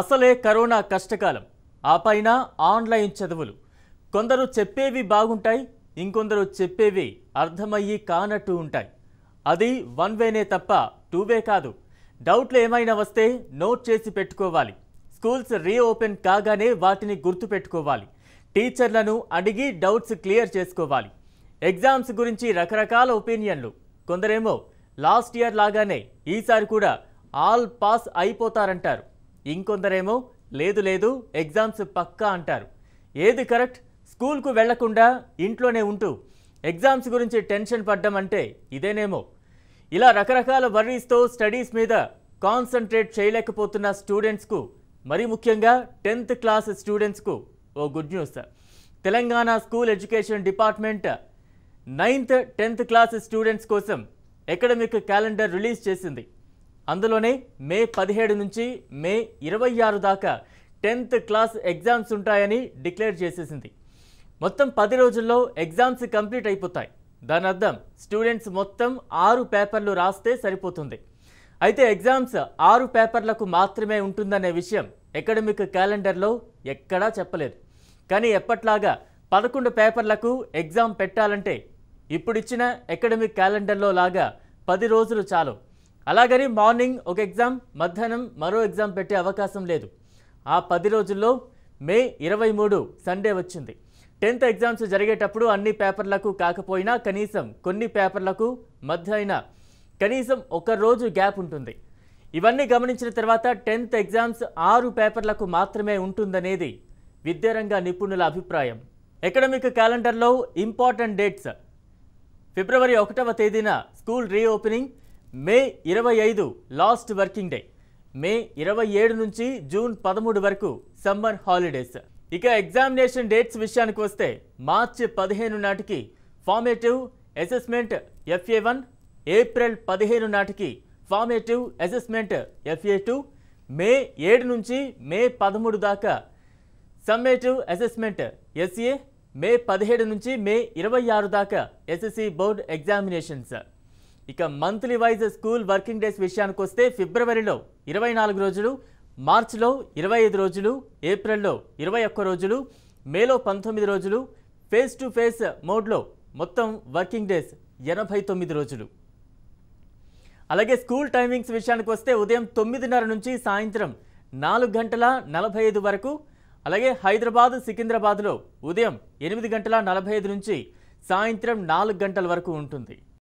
అసలే కరోనా కష్టకాలం ఆ పైన ఆన్లైన్ చదువులు కొందరు చెప్పేవి బాగుంటాయి ఇంకొందరు చెప్పేవి అర్థమయ్యి కానట్టు ఉంటాయి అది వన్ వేనే తప్ప టూ వే కాదు డౌట్లు ఏమైనా వస్తే నోట్ చేసి పెట్టుకోవాలి స్కూల్స్ రీఓపెన్ కాగానే వాటిని గుర్తుపెట్టుకోవాలి టీచర్లను అడిగి డౌట్స్ క్లియర్ చేసుకోవాలి ఎగ్జామ్స్ గురించి రకరకాల ఒపీనియన్లు కొందరేమో లాస్ట్ ఇయర్ లాగానే ఈసారి కూడా ఆల్ పాస్ అయిపోతారంటారు ఇంకొందరేమో లేదు లేదు ఎగ్జామ్స్ పక్కా అంటారు ఏది కరెక్ట్ స్కూల్కు వెళ్లకుండా ఇంట్లోనే ఉంటూ ఎగ్జామ్స్ గురించి టెన్షన్ పడ్డం అంటే ఇదేనేమో ఇలా రకరకాల వర్రీస్తో స్టడీస్ మీద కాన్సన్ట్రేట్ చేయలేకపోతున్న స్టూడెంట్స్కు మరీ ముఖ్యంగా టెన్త్ క్లాస్ స్టూడెంట్స్కు ఓ good news Telangana school education department ninth tenth class students కోసం అకాడమిక్ క్యాలెండర్ రిలీజ్ చేసింది అందులోనే మే పదిహేడు నుంచి మే ఇరవై ఆరు దాకా టెన్త్ క్లాస్ ఎగ్జామ్స్ ఉంటాయని డిక్లేర్ చేసేసింది మొత్తం పది రోజుల్లో ఎగ్జామ్స్ కంప్లీట్ అయిపోతాయి దాని అర్థం స్టూడెంట్స్ మొత్తం ఆరు పేపర్లు రాస్తే సరిపోతుంది అయితే ఎగ్జామ్స్ ఆరు పేపర్లకు మాత్రమే ఉంటుందనే విషయం అకాడమిక్ క్యాలెండర్లో ఎక్కడా చెప్పలేదు కానీ ఎప్పట్లాగా పదకొండు పేపర్లకు ఎగ్జామ్ పెట్టాలంటే ఇప్పుడిచ్చిన అకాడమిక్ క్యాలెండర్లో లాగా పది రోజులు చాలు అలాగని మార్నింగ్ ఒక ఎగ్జామ్ మధ్యాహ్నం మరో ఎగ్జామ్ పెట్టే అవకాశం లేదు ఆ పది రోజుల్లో మే ఇరవై మూడు సండే వచ్చింది టెన్త్ ఎగ్జామ్స్ జరిగేటప్పుడు అన్ని పేపర్లకు కాకపోయినా కనీసం కొన్ని పేపర్లకు మధ్య అయినా కనీసం ఒక రోజు గ్యాప్ ఉంటుంది ఇవన్నీ గమనించిన తర్వాత టెన్త్ ఎగ్జామ్స్ ఆరు పేపర్లకు మాత్రమే ఉంటుందనేది విద్యారంగ నిపుణుల అభిప్రాయం ఎకడమిక్ క్యాలెండర్లో ఇంపార్టెంట్ డేట్స్ ఫిబ్రవరి ఒకటవ తేదీన స్కూల్ రీఓపెనింగ్ మే ఇరవై ఐదు లాస్ట్ వర్కింగ్ డే మే ఇరవై ఏడు నుంచి జూన్ పదమూడు వరకు సమ్మర్ హాలిడేస్ ఇక ఎగ్జామినేషన్ డేట్స్ విషయానికి వస్తే మార్చి పదిహేను నాటికి formative assessment FA one April పదిహేను నాటికి formative assessment FA two May ఏడు నుంచి మే పదమూడు దాకా సమ్మేటివ్ అసెస్మెంట్ ఎస్ఏ మే పదిహేడు నుంచి మే ఇరవై ఆరు దాకా ఎస్ఎస్సి బోర్డ్ ఎగ్జామినేషన్స్ ఇక monthly wise school working days విషయానికి వస్తే ఫిబ్రవరిలో ఇరవై నాలుగు రోజులు మార్చిలో ఇరవై ఐదు రోజులు ఏప్రిల్లో ఇరవై ఒక్క రోజులు మేలో పంతొమ్మిది రోజులు ఫేస్ టు ఫేస్ మోడ్లో మొత్తం వర్కింగ్ డేస్ ఎనభై తొమ్మిది రోజులు అలాగే స్కూల్ టైమింగ్స్ విషయానికి వస్తే ఉదయం తొమ్మిదిన్నర నుంచి సాయంత్రం నాలుగు గంటల నలభై ఐదు వరకు అలాగే హైదరాబాద్ సికింద్రాబాద్లో ఉదయం ఎనిమిది గంటల నలభై ఐదు నుంచి సాయంత్రం నాలుగు గంటల వరకు ఉంటుంది